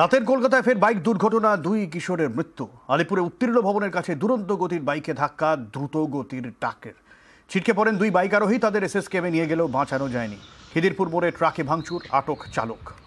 রাতের কলকাতায় ফের বাইক দুর্ঘটনা দুই কিশোরের মৃত্যু আলিপুরে উত্তীর্ণ ভবনের কাছে দুরন্ত গতির বাইকে ধাক্কা দ্রুত গতির ট্রাকের ছিটকে পড়েন দুই বাইক আরোহী তাদের কেমে নিয়ে গেলেও বাঁচানো যায়নি হিদিরপুর মোড়ে ট্রাকে ভাঙচুর আটক চালক